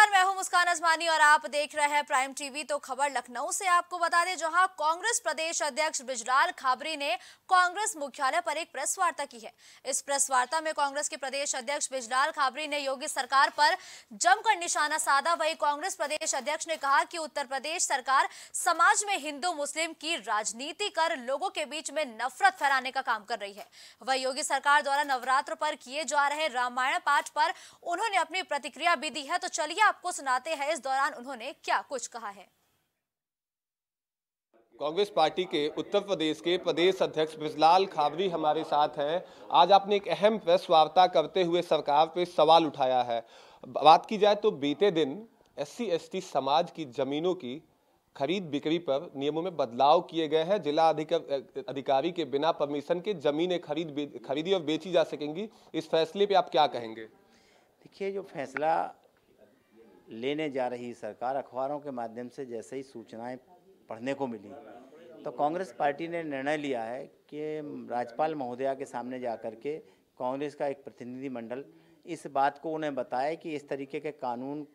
नमस्कार मैं हूं मुस्कान अजमानी और आप देख रहे हैं प्राइम टीवी तो खबर लखनऊ से आपको बता दें जहां कांग्रेस प्रदेश अध्यक्ष बिजलाल खाबरी ने कांग्रेस मुख्यालय पर एक प्रेस वार्ता की है इस प्रेस वार्ता में कांग्रेस के प्रदेश अध्यक्ष बिजलाल खाबरी ने योगी सरकार पर जमकर निशाना साधा वही कांग्रेस प्रदेश अध्यक्ष ने कहा की उत्तर प्रदेश सरकार समाज में हिंदू मुस्लिम की राजनीति कर लोगों के बीच में नफरत फैलाने का काम कर रही है वही योगी सरकार द्वारा नवरात्र पर किए जा रहे रामायण पाठ पर उन्होंने अपनी प्रतिक्रिया भी दी है तो चलिए आपको सुनाते हैं इस दौरान उन्होंने क्या कुछ कहा है कांग्रेस पार्टी के उत्तर प्रदेश के प्रदेश अध्यक्ष बिजलाल खाबरी हमारे साथ हैं आज आपने एक अहम प्रेस वार्ता करते हुए सरकार पे सवाल उठाया है बात की जाए तो बीते दिन एस सी समाज की जमीनों की खरीद बिक्री पर नियमों में बदलाव किए गए हैं जिला अधिकारी के बिना परमिशन के जमीनें खरीद खरीदी और बेची जा सकेंगी इस फैसले पे आप क्या कहेंगे देखिए जो फैसला लेने जा रही सरकार अखबारों के माध्यम से जैसे ही सूचनाएं पढ़ने को मिली तो कांग्रेस पार्टी ने निर्णय लिया है कि राज्यपाल महोदया के सामने जा कर के कांग्रेस का एक प्रतिनिधिमंडल इस बात को उन्हें बताए कि इस तरीके के कानून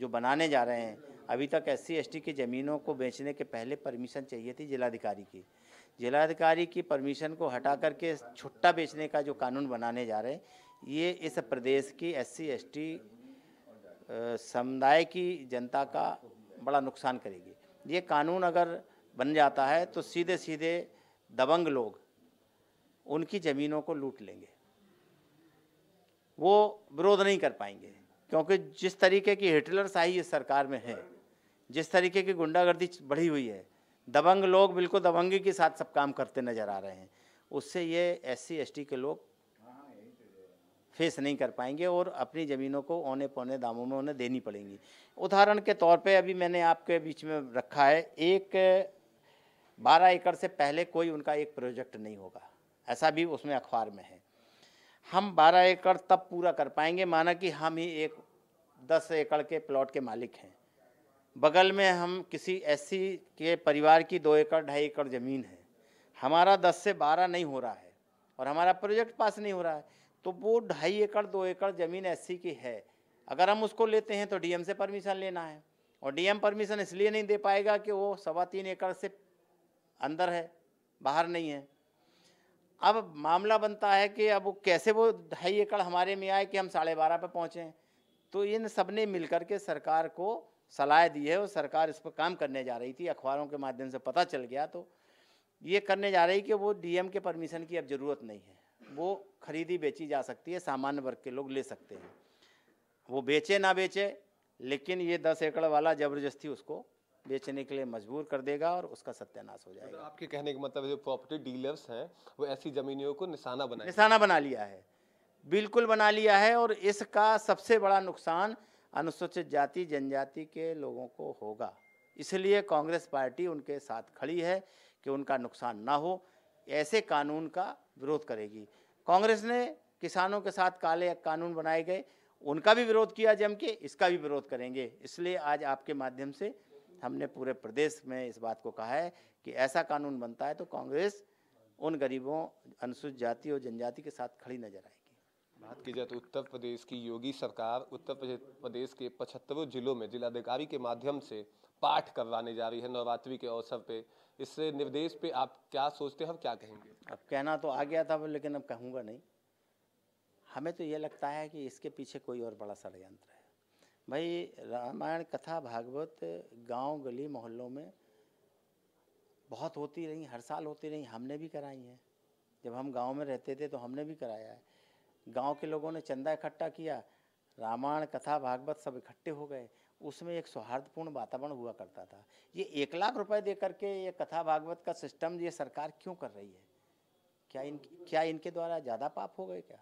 जो बनाने जा रहे हैं अभी तक एस सी की ज़मीनों को बेचने के पहले परमिशन चाहिए थी जिलाधिकारी की जिलाधिकारी की परमिशन को हटा करके छुट्टा बेचने का जो कानून बनाने जा रहे हैं ये इस प्रदेश की एस सी समुदाय की जनता का बड़ा नुकसान करेगी ये कानून अगर बन जाता है तो सीधे सीधे दबंग लोग उनकी ज़मीनों को लूट लेंगे वो विरोध नहीं कर पाएंगे क्योंकि जिस तरीके की हिटलर शाही इस सरकार में है जिस तरीके की गुंडागर्दी बढ़ी हुई है दबंग लोग बिल्कुल दबंगी के साथ सब काम करते नज़र आ रहे हैं उससे ये एस सी के लोग फेस नहीं कर पाएंगे और अपनी ज़मीनों को औने पौने दामों में उन्हें देनी पड़ेंगी उदाहरण के तौर पे अभी मैंने आपके बीच में रखा है एक बारह एकड़ से पहले कोई उनका एक प्रोजेक्ट नहीं होगा ऐसा भी उसमें अखबार में है हम बारह एकड़ तब पूरा कर पाएंगे माना कि हम ही एक दस एकड़ के प्लॉट के मालिक हैं बगल में हम किसी ऐसी के परिवार की दो एकड़ ढाई एकड़ ज़मीन है हमारा दस से बारह नहीं हो रहा है और हमारा प्रोजेक्ट पास नहीं हो रहा है तो वो ढाई एकड़ दो एकड़ ज़मीन एस की है अगर हम उसको लेते हैं तो डीएम से परमिशन लेना है और डीएम परमिशन इसलिए नहीं दे पाएगा कि वो सवा तीन एकड़ से अंदर है बाहर नहीं है अब मामला बनता है कि अब वो कैसे वो ढाई एकड़ हमारे में आए कि हम साढ़े बारह पर पहुँचें तो इन सब ने मिल के सरकार को सलाह दी है और सरकार इस पर काम करने जा रही थी अखबारों के माध्यम से पता चल गया तो ये करने जा रही कि वो डीएम के परमिशन की अब ज़रूरत नहीं है वो खरीदी बेची जा सकती है सामान्य वर्ग के लोग ले सकते हैं वो बेचे ना बेचे लेकिन ये दस एकड़ वाला ज़बरदस्ती उसको बेचने के लिए मजबूर कर देगा और उसका सत्यानाश हो जाएगा तो आपके कहने का मतलब जो प्रॉपर्टी डीलर्स हैं वो ऐसी ज़मीनियों को निशाना बना निशाना बना लिया है बिल्कुल बना लिया है और इसका सबसे बड़ा नुकसान अनुसूचित जाति जनजाति के लोगों को होगा इसलिए कांग्रेस पार्टी उनके साथ खड़ी है कि उनका नुकसान ना हो ऐसे कानून का विरोध करेगी कांग्रेस ने किसानों के साथ काले कानून बनाए गए उनका भी विरोध किया जम के इसका भी विरोध करेंगे इसलिए आज आपके माध्यम से हमने पूरे प्रदेश में इस बात को कहा है कि ऐसा कानून बनता है तो कांग्रेस उन गरीबों अनुसूचित जाति और जनजाति के साथ खड़ी नजर आएगी बात की जाए तो उत्तर प्रदेश की योगी सरकार उत्तर प्रदेश के पचहत्तरों जिलों में जिलाधिकारी के माध्यम से पाठ करवाने जा रही है नवरात्रि के अवसर पे इस निर्देश पे आप क्या सोचते हैं और क्या कहेंगे अब कहना तो आ गया था लेकिन अब कहूँगा नहीं हमें तो ये लगता है कि इसके पीछे कोई और बड़ा षडयंत्र है भाई रामायण कथा भागवत गांव गली मोहल्लों में बहुत होती रही हर साल होती रही हमने भी कराई हैं जब हम गांव में रहते थे तो हमने भी कराया है गांव के लोगों ने चंदा इकट्ठा किया रामायण कथा भागवत सब इकट्ठे हो गए उसमें एक सौहार्दपूर्ण वातावरण हुआ करता था ये एक लाख रुपए दे करके ये कथा भागवत का सिस्टम ये सरकार क्यों कर रही है क्या इन क्या इनके द्वारा ज़्यादा पाप हो गए क्या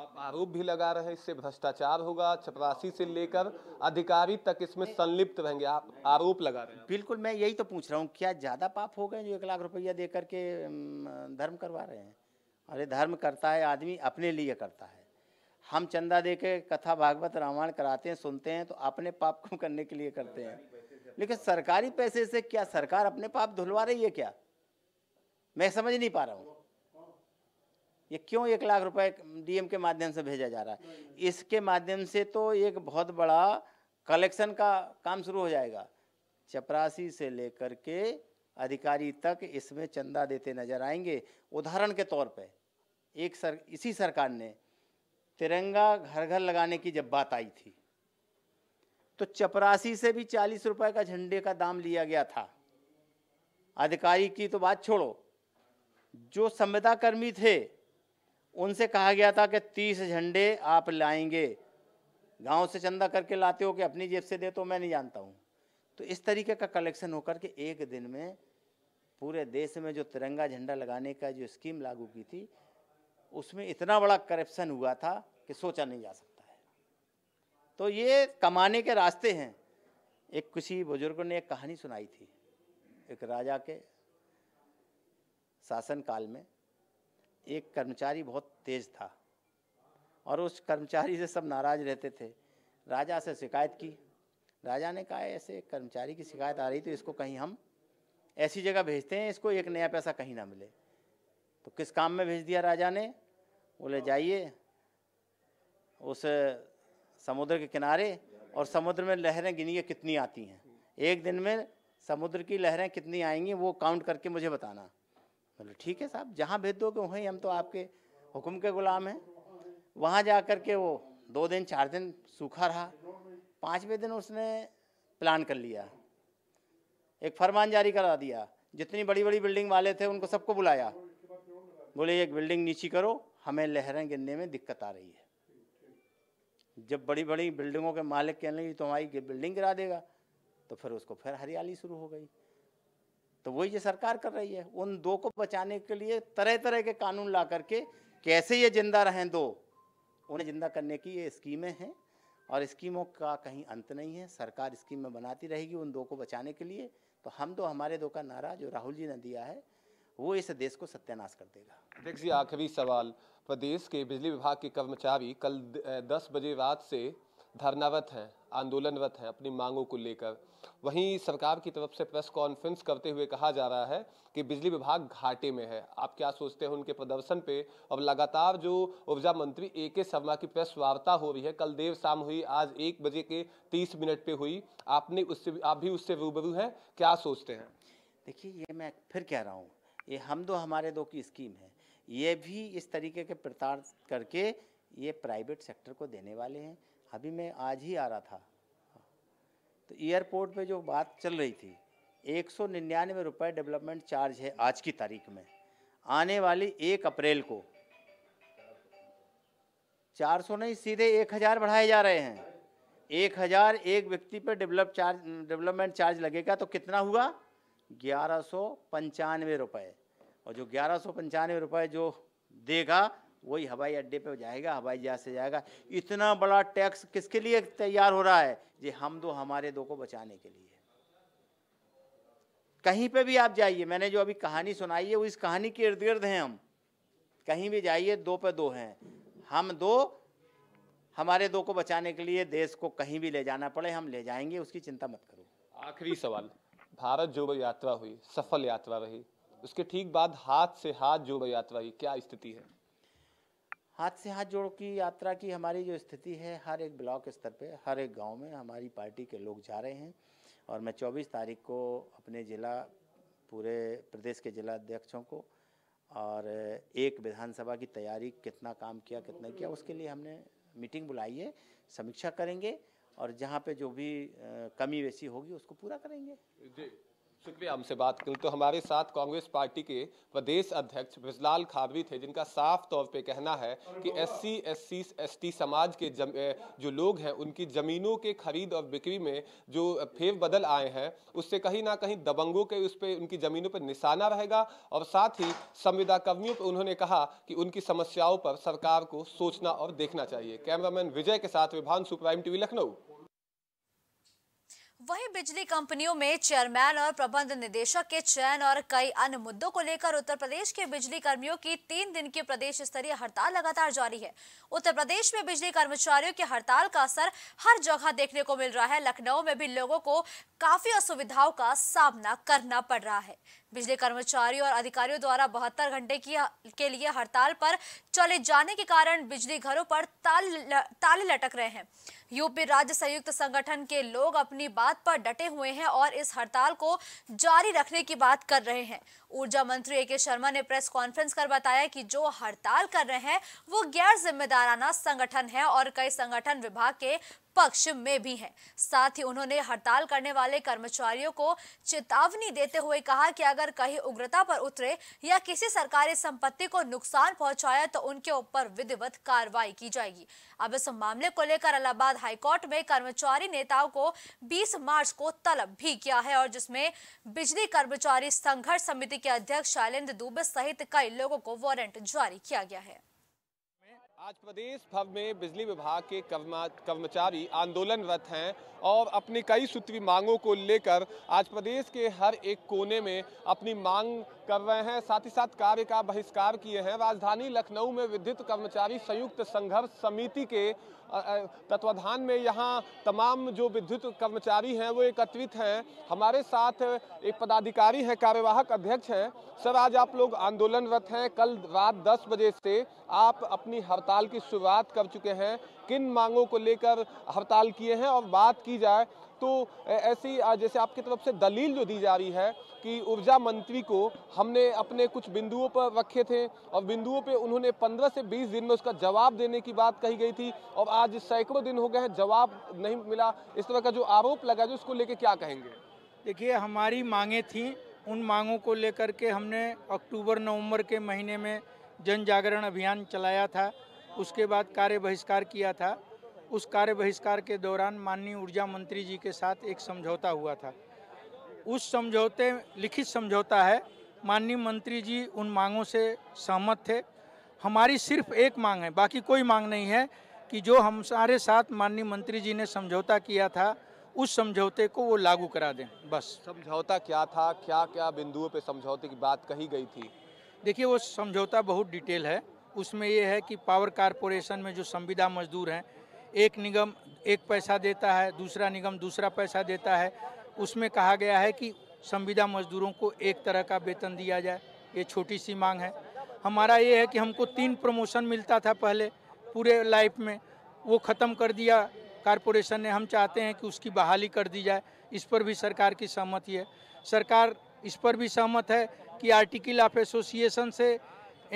आप आरोप भी लगा रहे हैं इससे भ्रष्टाचार होगा चपरासी से लेकर अधिकारी तक इसमें संलिप्त रहेंगे आप आरोप लगा रहे हैं बिल्कुल मैं यही तो पूछ रहा हूँ क्या ज़्यादा पाप हो गए जो एक लाख रुपया दे करके धर्म करवा रहे हैं अरे धर्म करता है आदमी अपने लिए करता है हम चंदा दे के कथा भागवत रामायण कराते हैं सुनते हैं तो अपने पाप को करने के लिए करते हैं लेकिन सरकारी पैसे से क्या सरकार अपने पाप धुलवा रही है क्या मैं समझ नहीं पा रहा हूँ ये क्यों एक लाख रुपए डीएम के माध्यम से भेजा जा रहा है इसके माध्यम से तो एक बहुत बड़ा कलेक्शन का काम शुरू हो जाएगा चपरासी से लेकर के अधिकारी तक इसमें चंदा देते नजर आएंगे उदाहरण के तौर पे एक सर इसी सरकार ने तिरंगा घर घर लगाने की जब बात आई थी तो चपरासी से भी चालीस रुपए का झंडे का दाम लिया गया था अधिकारी की तो बात छोड़ो जो संविदा कर्मी थे उनसे कहा गया था कि तीस झंडे आप लाएंगे गांव से चंदा करके लाते हो कि अपनी जेब से दे तो मैं नहीं जानता हूँ तो इस तरीके का कलेक्शन होकर के एक दिन में पूरे देश में जो तिरंगा झंडा लगाने का जो स्कीम लागू की थी उसमें इतना बड़ा करप्शन हुआ था कि सोचा नहीं जा सकता है तो ये कमाने के रास्ते हैं एक किसी बुजुर्ग ने एक कहानी सुनाई थी एक राजा के शासनकाल में एक कर्मचारी बहुत तेज था और उस कर्मचारी से सब नाराज रहते थे राजा से शिकायत की राजा ने कहा ऐसे कर्मचारी की शिकायत आ रही तो इसको कहीं हम ऐसी जगह भेजते हैं इसको एक नया पैसा कहीं ना मिले तो किस काम में भेज दिया राजा ने बोले जाइए उस समुद्र के किनारे और समुद्र में लहरें गिनिए कितनी आती हैं एक दिन में समुद्र की लहरें कितनी आएंगी वो काउंट करके मुझे बताना बोले ठीक है साहब जहाँ भेज दोगे वहीं हम तो आपके हुक्म के गुलाम हैं वहाँ जा कर के वो दो दिन चार दिन सूखा रहा पाँचवें दिन उसने प्लान कर लिया एक फरमान जारी करा दिया जितनी बड़ी बड़ी बिल्डिंग वाले थे उनको सबको बुलाया बोले एक बिल्डिंग नीची करो हमें लहरें गिरने में दिक्कत आ रही है जब बड़ी बड़ी बिल्डिंगों के मालिक कहने लगे तो हमारी बिल्डिंग गिरा देगा तो फिर उसको फिर हरियाली शुरू हो गई तो वही ये सरकार कर रही है उन दो को बचाने के लिए तरह तरह के कानून ला करके कैसे ये जिंदा रहें दो उन्हें जिंदा करने की ये स्कीमें हैं और स्कीमों का कहीं अंत नहीं है सरकार स्कीमें बनाती रहेगी उन दो को बचाने के लिए तो हम दो हमारे दो का नारा जो राहुल जी ने दिया है वो इस देश को सत्यानाश कर देगा देखिए आखिरी सवाल प्रदेश के बिजली विभाग के कर्मचारी कल दस बजे रात से धरनावत हैं आंदोलनरत हैं अपनी मांगों को लेकर वहीं सरकार की तरफ से प्रेस कॉन्फ्रेंस करते हुए कहा जा रहा है कि बिजली विभाग घाटे में है आप क्या सोचते हैं उनके प्रदर्शन पे और लगातार जो ऊर्जा मंत्री ए के शर्मा की प्रेस वार्ता हो रही है कल देर शाम हुई आज एक बजे के तीस मिनट पे हुई आपने उससे आप भी उससे रूबरू हैं क्या सोचते हैं देखिए ये मैं फिर कह रहा हूँ ये हम दो हमारे दो की स्कीम है ये भी इस तरीके के प्रताड़ करके ये प्राइवेट सेक्टर को देने वाले हैं अभी मैं आज ही आ रहा था तो एयरपोर्ट पे जो बात चल रही थी एक सौ निन्यानवे रुपये डेवलपमेंट चार्ज है आज की तारीख में आने वाली एक अप्रैल को चार सौ नहीं सीधे एक हज़ार बढ़ाए जा रहे हैं एक हज़ार एक व्यक्ति पर डेवलप चार्ज डेवलपमेंट चार्ज लगेगा तो कितना हुआ ग्यारह सौ पंचानवे रुपये और जो ग्यारह सौ पंचानवे रुपये जो देगा वही हवाई अड्डे पे जाएगा हवाई जहाज से जाएगा इतना बड़ा टैक्स किसके लिए तैयार हो रहा है ये हम दो हमारे दो को बचाने के लिए कहीं पे भी आप जाइए मैंने जो अभी कहानी सुनाई है वो इस कहानी के इर्द गिर्द हैं हम कहीं भी जाइए दो पे दो हैं हम दो हमारे दो को बचाने के लिए देश को कहीं भी ले जाना पड़े हम ले जाएंगे उसकी चिंता मत करो आखिरी सवाल भारत जोड़ो यात्रा हुई सफल यात्रा रही उसके ठीक बाद हाथ से हाथ जोड़ो यात्रा हुई क्या स्थिति है हाथ से हाथ जोड़ की यात्रा की हमारी जो स्थिति है हर एक ब्लॉक स्तर पे हर एक गांव में हमारी पार्टी के लोग जा रहे हैं और मैं 24 तारीख को अपने ज़िला पूरे प्रदेश के जिला अध्यक्षों को और एक विधानसभा की तैयारी कितना काम किया कितना किया उसके लिए हमने मीटिंग बुलाई है समीक्षा करेंगे और जहाँ पे जो भी कमी वैसी होगी उसको पूरा करेंगे शुक्रिया हमसे बात करें तो हमारे साथ कांग्रेस पार्टी के प्रदेश अध्यक्ष ब्रजलाल खाबरी थे जिनका साफ तौर पे कहना है कि सी एस टी समाज के जम, जो लोग हैं उनकी ज़मीनों के खरीद और बिक्री में जो फेर बदल आए हैं उससे कहीं ना कहीं दबंगों के उस पर उनकी ज़मीनों पर निशाना रहेगा और साथ ही संविदा कर्मियों पर उन्होंने कहा कि उनकी समस्याओं पर सरकार को सोचना और देखना चाहिए कैमरामैन विजय के साथ विभान सुप्राइम टीवी लखनऊ वहीं बिजली कंपनियों में चेयरमैन और प्रबंध निदेशक के चयन और कई अन्य मुद्दों को लेकर उत्तर प्रदेश के बिजली कर्मियों की तीन दिन की प्रदेश स्तरीय हड़ताल लगातार जारी है उत्तर प्रदेश में बिजली कर्मचारियों की हड़ताल का असर हर जगह देखने को मिल रहा है लखनऊ में भी लोगों को काफी असुविधाओं का सामना करना पड़ रहा है बिजली कर्मचारियों और अधिकारियों द्वारा बहत्तर घंटे की के लिए हड़ताल पर चले जाने के कारण बिजली घरों पर ताल ताले लटक रहे हैं यूपी राज्य संयुक्त संगठन के लोग अपनी बात पर डटे हुए हैं और इस हड़ताल को जारी रखने की बात कर रहे हैं ऊर्जा मंत्री ए के शर्मा ने प्रेस कॉन्फ्रेंस कर बताया कि जो हड़ताल कर रहे हैं वो गैर जिम्मेदाराना संगठन है और कई संगठन विभाग के पक्ष में भी हैं साथ ही उन्होंने हड़ताल करने वाले कर्मचारियों को चेतावनी देते हुए कहा कि अगर कहीं उग्रता पर उतरे या किसी सरकारी संपत्ति को नुकसान पहुंचाया तो उनके ऊपर विधिवत कार्रवाई की जाएगी अब इस मामले को लेकर इलाहाबाद हाईकोर्ट में कर्मचारी नेताओं को बीस मार्च को तलब भी किया है और जिसमें बिजली कर्मचारी संघर्ष समिति के अध्यक्ष शैलेंद्र दुबे सहित कई लोगों को वारंट जारी किया गया है आज प्रदेश भर में बिजली विभाग के कर्मचारी आंदोलनरत हैं और अपनी कई सूत्री मांगों को लेकर आज प्रदेश के हर एक कोने में अपनी मांग कर रहे हैं साथ ही साथ कार्य का बहिष्कार किए हैं राजधानी लखनऊ में विद्युत कर्मचारी संयुक्त संघर्ष समिति के तत्वाधान में यहाँ तमाम जो विद्युत कर्मचारी हैं वो एकत्रित हैं हमारे साथ एक पदाधिकारी हैं कार्यवाहक अध्यक्ष हैं सर आज आप लोग आंदोलनरत हैं कल रात दस बजे से आप अपनी हड़ताल हड़ताल की शुरुआत कर चुके हैं किन मांगों को लेकर हड़ताल किए हैं और बात की जाए तो ऐसी जैसे आपकी तरफ से दलील जो दी जा रही है कि ऊर्जा मंत्री को हमने अपने कुछ बिंदुओं पर रखे थे और बिंदुओं पे उन्होंने 15 से 20 दिन में उसका जवाब देने की बात कही गई थी और आज सैकड़ों दिन हो गए हैं जवाब नहीं मिला इस तरह का जो आरोप लगा जो उसको लेके क्या कहेंगे देखिए हमारी मांगे थी उन मांगों को लेकर के हमने अक्टूबर नवम्बर के महीने में जन जागरण अभियान चलाया था उसके बाद कार्य बहिष्कार किया था उस कार्य बहिष्कार के दौरान माननीय ऊर्जा मंत्री जी के साथ एक समझौता हुआ था उस समझौते लिखित समझौता है माननीय मंत्री जी उन मांगों से सहमत थे हमारी सिर्फ एक मांग है बाकी कोई मांग नहीं है कि जो हम सारे साथ माननीय मंत्री जी ने समझौता किया था उस समझौते को वो लागू करा दें बस समझौता क्या था क्या क्या बिंदुओं पे समझौते की बात कही गई थी देखिए वो समझौता बहुत डिटेल है उसमें ये है कि पावर कारपोरेशन में जो संविदा मजदूर हैं एक निगम एक पैसा देता है दूसरा निगम दूसरा पैसा देता है उसमें कहा गया है कि संविदा मजदूरों को एक तरह का वेतन दिया जाए ये छोटी सी मांग है हमारा ये है कि हमको तीन प्रमोशन मिलता था पहले पूरे लाइफ में वो ख़त्म कर दिया कारपोरेशन ने हम चाहते हैं कि उसकी बहाली कर दी जाए इस पर भी सरकार की सहमति है सरकार इस पर भी सहमत है कि आर्टिकल ऑफ एसोसिएशन से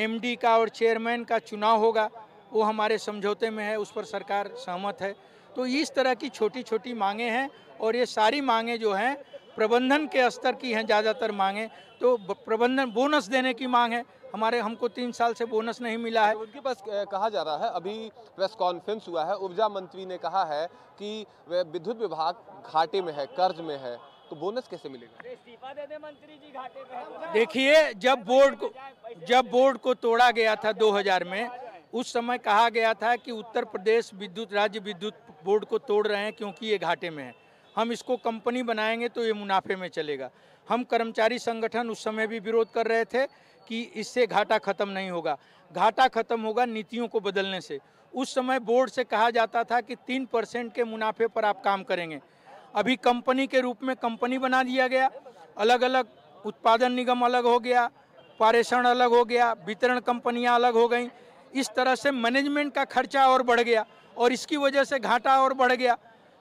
एमडी का और चेयरमैन का चुनाव होगा वो हमारे समझौते में है उस पर सरकार सहमत है तो इस तरह की छोटी छोटी मांगे हैं और ये सारी मांगे जो हैं प्रबंधन के स्तर की हैं ज़्यादातर मांगे तो प्रबंधन बोनस देने की मांग है हमारे हमको तीन साल से बोनस नहीं मिला है तो उनके पास कहा जा रहा है अभी प्रेस कॉन्फ्रेंस हुआ है ऊर्जा मंत्री ने कहा है कि विद्युत विभाग घाटे में है कर्ज में है तो बोनस कैसे मिलेगा इस्तीफा दे दे मंत्री जी घाटे देखिए जब बोर्ड को जब बोर्ड को तोड़ा गया था 2000 में उस समय कहा गया था कि उत्तर प्रदेश विद्युत राज्य विद्युत बोर्ड को तोड़ रहे हैं क्योंकि ये घाटे में है हम इसको कंपनी बनाएंगे तो ये मुनाफे में चलेगा हम कर्मचारी संगठन उस समय भी विरोध कर रहे थे कि इससे घाटा खत्म नहीं होगा घाटा खत्म होगा नीतियों को बदलने से उस समय बोर्ड से कहा जाता था कि तीन परसेंट के मुनाफे पर आप काम करेंगे अभी कंपनी के रूप में कंपनी बना दिया गया अलग अलग उत्पादन निगम अलग हो गया पारेषण अलग हो गया वितरण कंपनियां अलग हो गई इस तरह से मैनेजमेंट का खर्चा और बढ़ गया और इसकी वजह से घाटा और बढ़ गया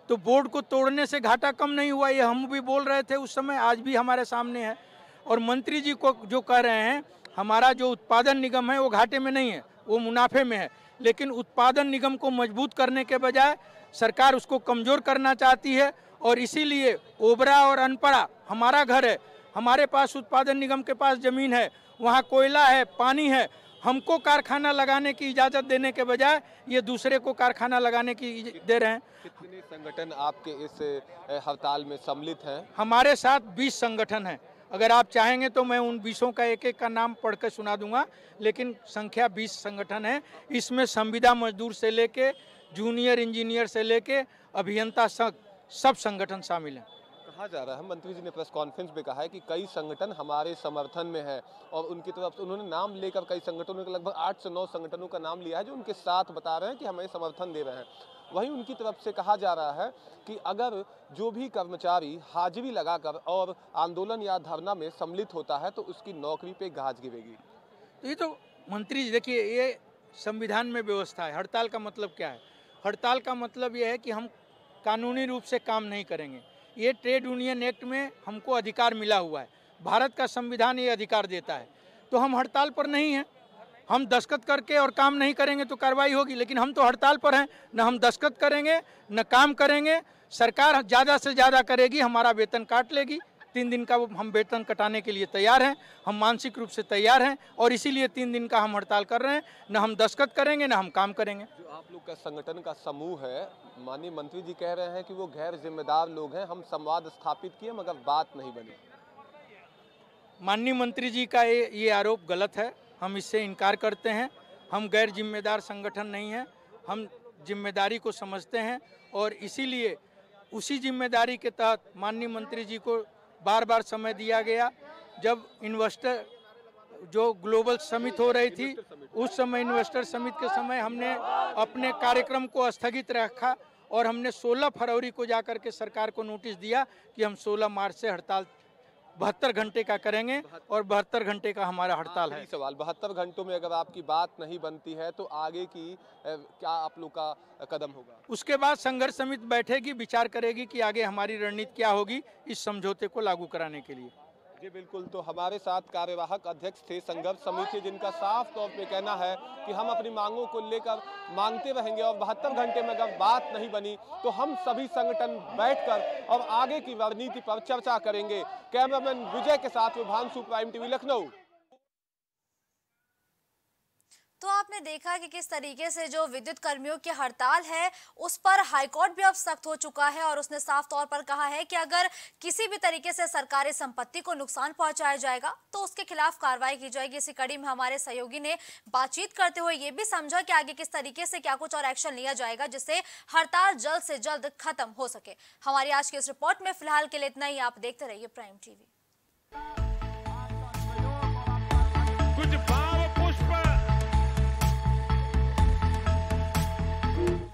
तो बोर्ड को तोड़ने से घाटा कम नहीं हुआ ये हम भी बोल रहे थे उस समय आज भी हमारे सामने है और मंत्री जी को जो कह रहे हैं हमारा जो उत्पादन निगम है वो घाटे में नहीं है वो मुनाफे में है लेकिन उत्पादन निगम को मजबूत करने के बजाय सरकार उसको कमज़ोर करना चाहती है और इसीलिए ओबरा और अनपड़ा हमारा घर है हमारे पास उत्पादन निगम के पास ज़मीन है वहाँ कोयला है पानी है हमको कारखाना लगाने की इजाज़त देने के बजाय ये दूसरे को कारखाना लगाने की दे रहे हैं कितने संगठन आपके इस हड़ताल में सम्मिलित हैं हमारे साथ 20 संगठन हैं अगर आप चाहेंगे तो मैं उन बीसों का एक एक का नाम पढ़कर सुना दूंगा लेकिन संख्या बीस संगठन है इसमें संविदा मजदूर से लेके जूनियर इंजीनियर से लेके अभियंता संघ सब संगठन शामिल हैं कहा जा रहा है मंत्री जी ने प्रेस कॉन्फ्रेंस में कहा है कि कई संगठन हमारे समर्थन में हैं और उनकी तरफ से उन्होंने नाम लेकर कई संगठनों के लगभग आठ से नौ संगठनों का नाम लिया है जो उनके साथ बता रहे हैं कि हमें समर्थन दे रहे हैं वहीं उनकी तरफ से कहा जा रहा है कि अगर जो भी कर्मचारी हाजिरी लगाकर और आंदोलन या धरना में सम्मिलित होता है तो उसकी नौकरी पे घास गिरेगी तो ये तो मंत्री जी देखिए ये संविधान में व्यवस्था है हड़ताल का मतलब क्या है हड़ताल का मतलब यह है कि हम कानूनी रूप से काम नहीं करेंगे ये ट्रेड यूनियन एक्ट में हमको अधिकार मिला हुआ है भारत का संविधान ये अधिकार देता है तो हम हड़ताल पर नहीं हैं हम दस्खत करके और काम नहीं करेंगे तो कार्रवाई होगी लेकिन हम तो हड़ताल पर हैं न हम दस्खत करेंगे न काम करेंगे सरकार ज़्यादा से ज़्यादा करेगी हमारा वेतन काट लेगी तीन दिन का वो हम वेतन कटाने के लिए तैयार हैं हम मानसिक रूप से तैयार हैं और इसीलिए तीन दिन का हम हड़ताल कर रहे हैं न हम दस्खत करेंगे न हम काम करेंगे जो आप लोग का संगठन का समूह है माननीय मंत्री जी कह रहे हैं कि वो गैर जिम्मेदार लोग हैं हम संवाद स्थापित किए मगर बात नहीं बनी माननीय मंत्री जी का ये ये आरोप गलत है हम इससे इनकार करते हैं हम गैर जिम्मेदार संगठन नहीं हैं हम जिम्मेदारी को समझते हैं और इसीलिए उसी जिम्मेदारी के तहत माननीय मंत्री जी को बार बार समय दिया गया जब इन्वेस्टर जो ग्लोबल समिट हो रही थी उस समय इन्वेस्टर समिट के समय हमने अपने कार्यक्रम को स्थगित रखा और हमने 16 फरवरी को जाकर के सरकार को नोटिस दिया कि हम 16 मार्च से हड़ताल बहत्तर घंटे का करेंगे और बहत्तर घंटे का हमारा हड़ताल है सवाल बहत्तर घंटों में अगर आपकी बात नहीं बनती है तो आगे की क्या आप लोग का कदम होगा उसके बाद संघर्ष समिति बैठेगी विचार करेगी कि आगे हमारी रणनीति क्या होगी इस समझौते को लागू कराने के लिए जी बिल्कुल तो हमारे साथ कार्यवाहक अध्यक्ष थे संघर्ष समिति जिनका साफ तौर पे कहना है कि हम अपनी मांगों को लेकर मांगते रहेंगे और बहत्तर घंटे में अगर बात नहीं बनी तो हम सभी संगठन बैठकर और आगे की रणनीति पर चर्चा करेंगे कैमरामैन विजय के साथ विभांशु प्राइम टीवी लखनऊ तो आपने देखा कि किस तरीके से जो विद्युत कर्मियों की हड़ताल है उस पर हाईकोर्ट भी अब सख्त हो चुका है और उसने साफ तौर पर कहा है कि अगर किसी भी तरीके से सरकारी संपत्ति को नुकसान पहुंचाया जाएगा तो उसके खिलाफ कार्रवाई की जाएगी इसी कड़ी में हमारे सहयोगी ने बातचीत करते हुए ये भी समझा कि आगे किस तरीके से क्या कुछ और एक्शन लिया जाएगा जिससे हड़ताल जल्द से जल्द खत्म हो सके हमारी आज की इस रिपोर्ट में फिलहाल के लिए इतना ही आप देखते रहिए प्राइम टीवी कुछ